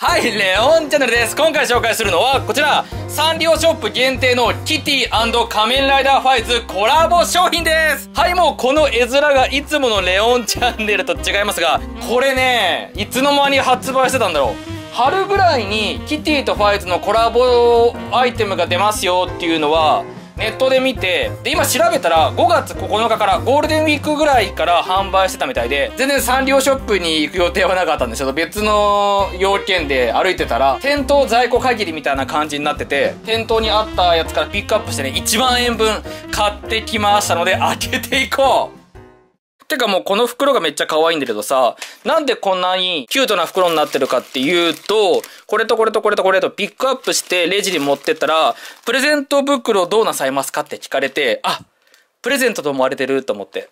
はい、レオンチャンネルです。今回紹介するのはこちら、サンリオショップ限定のキティ仮面ライダーファイズコラボ商品です。はい、もうこの絵面がいつものレオンチャンネルと違いますが、これね、いつの間に発売してたんだろう。春ぐらいにキティとファイズのコラボアイテムが出ますよっていうのはネットで見てで今調べたら5月9日からゴールデンウィークぐらいから販売してたみたいで全然サンリオショップに行く予定はなかったんですけど別の要件で歩いてたら店頭在庫限りみたいな感じになってて店頭にあったやつからピックアップしてね1万円分買ってきましたので開けていこうてかもうこの袋がめっちゃ可愛いんだけどさ、なんでこんなにキュートな袋になってるかっていうと、これとこれとこれとこれとピックアップしてレジに持ってったら、プレゼント袋どうなさいますかって聞かれて、あ、プレゼントと思われてると思って。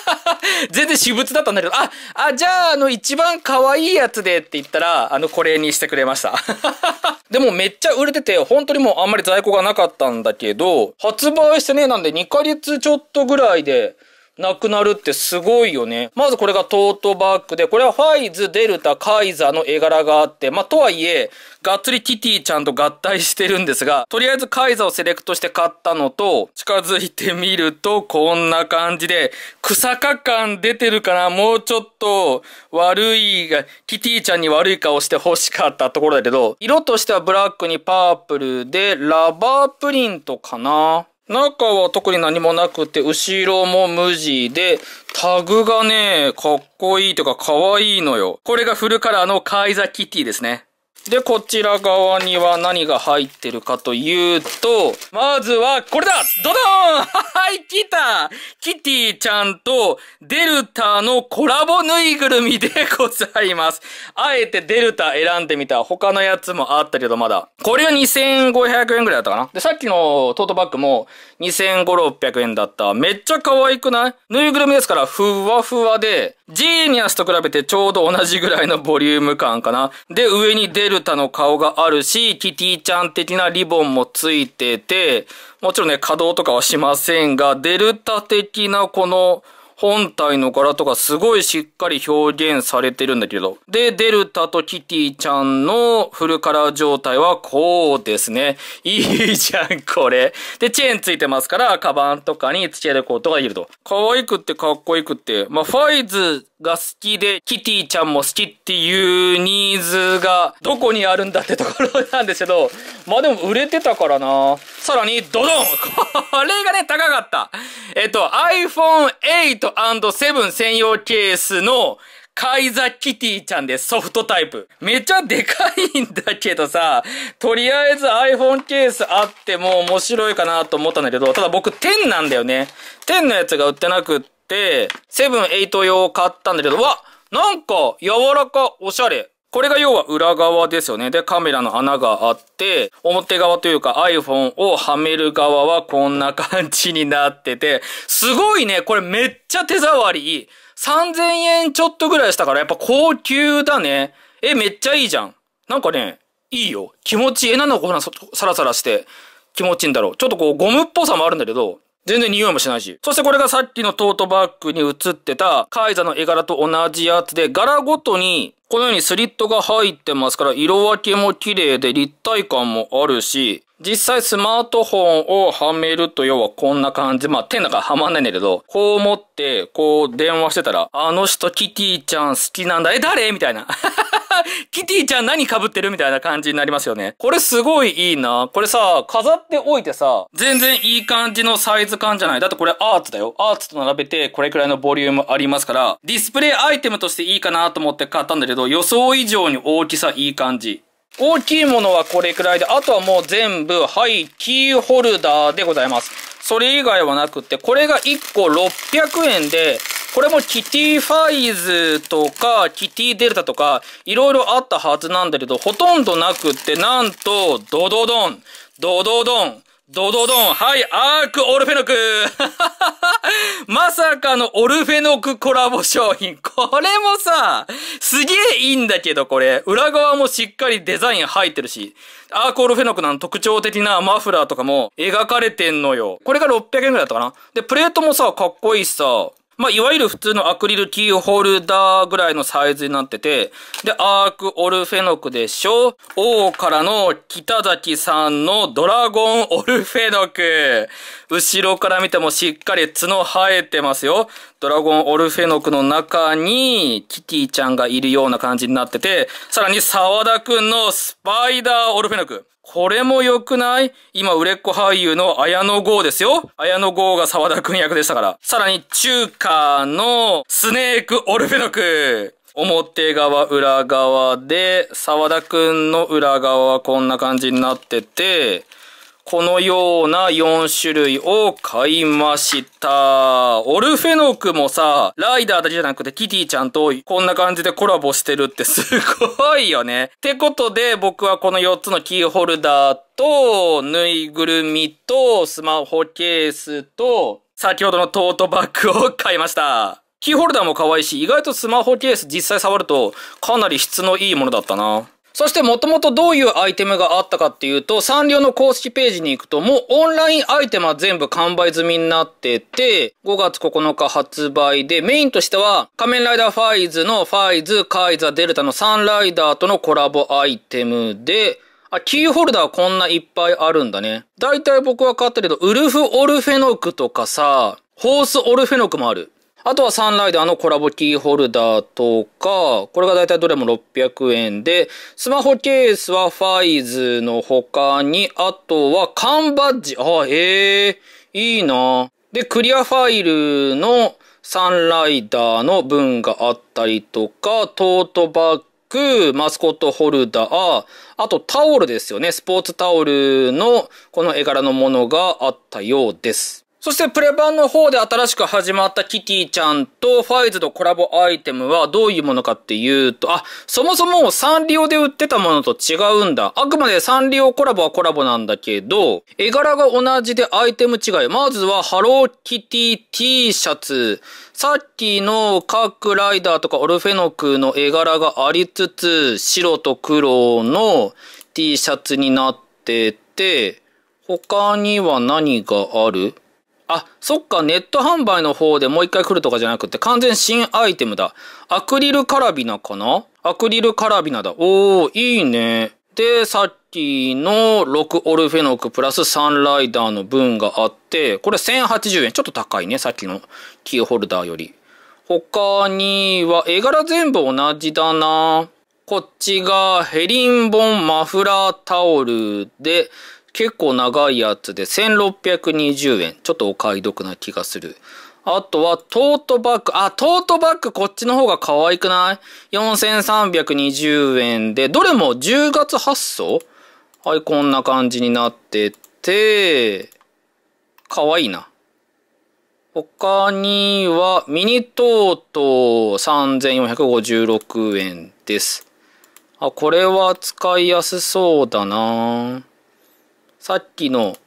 全然私物だったんだけど、あ、あ、じゃあ、あの、一番可愛いやつでって言ったら、あの、これにしてくれました。でもめっちゃ売れてて、本当にもうあんまり在庫がなかったんだけど、発売してね、なんで2ヶ月ちょっとぐらいで、なくなるってすごいよね。まずこれがトートバッグで、これはファイズ、デルタ、カイザーの絵柄があって、まあ、とはいえ、がっつりティティちゃんと合体してるんですが、とりあえずカイザーをセレクトして買ったのと、近づいてみると、こんな感じで、草加感出てるかなもうちょっと悪いが、ティティちゃんに悪い顔して欲しかったところだけど、色としてはブラックにパープルで、ラバープリントかな中は特に何もなくて、後ろも無地で、タグがね、かっこいいとか可愛いのよ。これがフルカラーのカイザキティですね。で、こちら側には何が入ってるかというと、まずは、これだドドーンはい、来たキティちゃんとデルタのコラボぬいぐるみでございます。あえてデルタ選んでみた。他のやつもあったけど、まだ。これは2500円ぐらいだったかなで、さっきのトートバッグも2500、600円だった。めっちゃ可愛くないぬいぐるみですから、ふわふわで、ジーニアスと比べてちょうど同じぐらいのボリューム感かな。で、上にデルタの顔があるし、キティちゃん的なリボンもついてて、もちろんね、稼働とかはしませんが、デルタ的なこの、本体の柄とかすごいしっかり表現されてるんだけど。で、デルタとキティちゃんのフルカラー状態はこうですね。いいじゃん、これ。で、チェーンついてますから、カバンとかに付けることができると。可愛くってかっこよくって。まあ、ファイズが好きで、キティちゃんも好きっていうニーズがどこにあるんだってところなんですけど、まあでも売れてたからな。さらに、ドドンこれがね、高かった。えっと、iPhone8&7 専用ケースのカイザキティちゃんです。ソフトタイプ。めちゃでかいんだけどさ、とりあえず iPhone ケースあっても面白いかなと思ったんだけど、ただ僕10なんだよね。10のやつが売ってなくって、、セブン、エイト用を買ったんだけど、わなんか、柔らか、おしゃれ。これが要は裏側ですよね。で、カメラの穴があって、表側というか iPhone をはめる側はこんな感じになってて、すごいね、これめっちゃ手触りいい。3000円ちょっとぐらいしたからやっぱ高級だね。え、めっちゃいいじゃん。なんかね、いいよ。気持ちいい。え、なんだこんなサラサラして気持ちいいんだろう。ちょっとこうゴムっぽさもあるんだけど、全然匂いもしないし。そしてこれがさっきのトートバッグに映ってた、カイザの絵柄と同じやつで、柄ごとに、このようにスリットが入ってますから、色分けも綺麗で立体感もあるし、実際スマートフォンをはめると要はこんな感じ。まあ手の中はまんないんだけど、こう持って、こう電話してたら、あの人キティちゃん好きなんだ。え、誰みたいな。キティちゃん何被ってるみたいな感じになりますよね。これすごいいいな。これさ、飾っておいてさ、全然いい感じのサイズ感じゃない。だってこれアーツだよ。アーツと並べてこれくらいのボリュームありますから、ディスプレイアイテムとしていいかなと思って買ったんだけど、予想以上に大きさいい感じ。大きいものはこれくらいで、あとはもう全部、はい、キーホルダーでございます。それ以外はなくて、これが1個600円で、これもキティファイズとか、キティデルタとか、いろいろあったはずなんだけど、ほとんどなくって、なんと、ドドドン、ドドドン、ドドドンはいアークオルフェノク まさかのオルフェノクコラボ商品。これもさ、すげえいいんだけどこれ。裏側もしっかりデザイン入ってるし。アークオルフェノクの特徴的なマフラーとかも描かれてんのよ。これが600円くらいだったかな。で、プレートもさ、かっこいいしさ、まあ、いわゆる普通のアクリルキーホルダーぐらいのサイズになってて、で、アーク・オルフェノクでしょ王からの北崎さんのドラゴン・オルフェノク。後ろから見てもしっかり角生えてますよ。ドラゴン・オルフェノクの中に、キティちゃんがいるような感じになってて、さらに沢田くんのスパイダー・オルフェノク。これも良くない今、売れっ子俳優の綾野剛ですよ。綾野剛が沢田くん役でしたから。さらに、中華のスネーク・オルフェノク。表側、裏側で、沢田くんの裏側はこんな感じになってて、このような4種類を買いました。オルフェノクもさ、ライダーだけじゃなくてキティちゃんとこんな感じでコラボしてるってすごいよね。ってことで僕はこの4つのキーホルダーと、ぬいぐるみと、スマホケースと、先ほどのトートバッグを買いました。キーホルダーも可愛いし、意外とスマホケース実際触るとかなり質のいいものだったな。そしてもともとどういうアイテムがあったかっていうと、サンリオの公式ページに行くと、もうオンラインアイテムは全部完売済みになってて、5月9日発売で、メインとしては、仮面ライダーファイズのファイズ、カイザ、デルタのサンライダーとのコラボアイテムで、あ、キーホルダーこんないっぱいあるんだね。だいたい僕は買ったけど、ウルフ・オルフェノクとかさ、ホース・オルフェノクもある。あとはサンライダーのコラボキーホルダーとか、これがだいたいどれも600円で、スマホケースはファイズの他に、あとは缶バッジ。あ、へえ、いいな。で、クリアファイルのサンライダーの分があったりとか、トートバッグ、マスコットホルダー、あとタオルですよね。スポーツタオルのこの絵柄のものがあったようです。そしてプレ版の方で新しく始まったキティちゃんとファイズのコラボアイテムはどういうものかっていうと、あ、そもそもサンリオで売ってたものと違うんだ。あくまでサンリオコラボはコラボなんだけど、絵柄が同じでアイテム違い。まずはハローキティ T シャツ。さっきのカクライダーとかオルフェノクの絵柄がありつつ、白と黒の T シャツになってて、他には何があるあ、そっか、ネット販売の方でもう一回来るとかじゃなくて、完全新アイテムだ。アクリルカラビナかなアクリルカラビナだ。おー、いいね。で、さっきの6オルフェノクプラスサンライダーの分があって、これ1080円。ちょっと高いね、さっきのキーホルダーより。他には、絵柄全部同じだな。こっちがヘリンボンマフラータオルで、結構長いやつで1620円。ちょっとお買い得な気がする。あとはトートバッグ。あ、トートバッグこっちの方が可愛くない ?4320 円で、どれも10月発送はい、こんな感じになってて、可愛いな。他には、ミニトート3456円です。あ、これは使いやすそうだなさっきの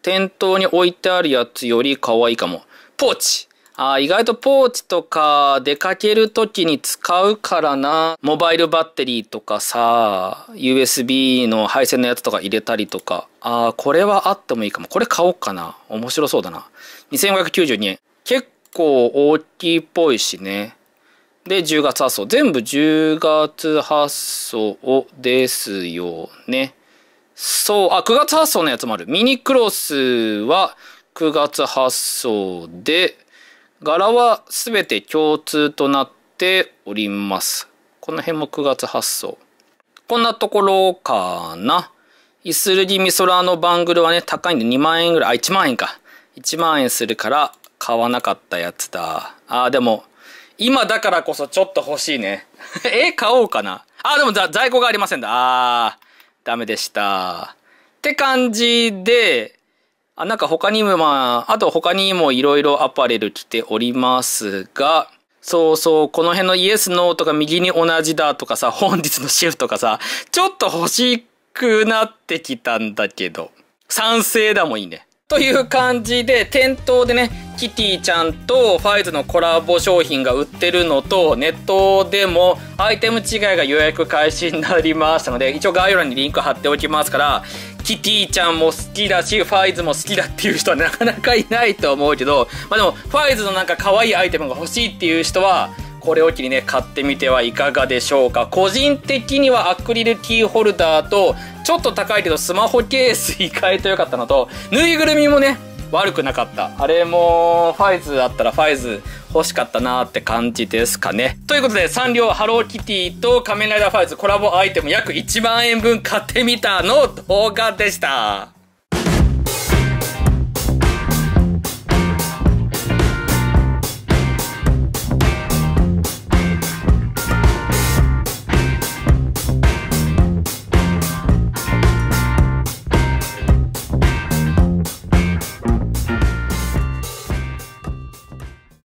店頭に置いてあるやつより可愛いかも。ポーチあ意外とポーチとか出かける時に使うからな。モバイルバッテリーとかさ、USB の配線のやつとか入れたりとか。ああ、これはあってもいいかも。これ買おうかな。面白そうだな。2592円。結構大きいっぽいしね。で、10月発送。全部10月発送ですよね。そう、あ、9月発送のやつもある。ミニクロスは9月発送で、柄は全て共通となっております。この辺も9月発送。こんなところかな。イスルギミソラのバングルはね、高いんで2万円ぐらい、あ、1万円か。1万円するから買わなかったやつだ。あ、でも、今だからこそちょっと欲しいね。え、買おうかな。あ、でも在庫がありませんだ。あー。ダメでした。って感じで、あなんか他にもまあ、あと他にも色々アパレル着ておりますが、そうそう、この辺のイエス、ノーとか右に同じだとかさ、本日のシェフとかさ、ちょっと欲しくなってきたんだけど、賛成だもいいね。という感じで、店頭でね、キティちゃんとファイズのコラボ商品が売ってるのと、ネットでもアイテム違いが予約開始になりましたので、一応概要欄にリンク貼っておきますから、キティちゃんも好きだし、ファイズも好きだっていう人はなかなかいないと思うけど、まあでも、ファイズのなんか可愛いアイテムが欲しいっていう人は、これを機にね、買ってみてはいかがでしょうか。個人的にはアクリルキーホルダーと、ちょっと高いけどスマホケース意外と良かったのと、ぬいぐるみもね、悪くなかった。あれも、ファイズだったらファイズ欲しかったなーって感じですかね。ということで、サンリオハローキティと仮面ライダーファイズコラボアイテム約1万円分買ってみたの動画でした。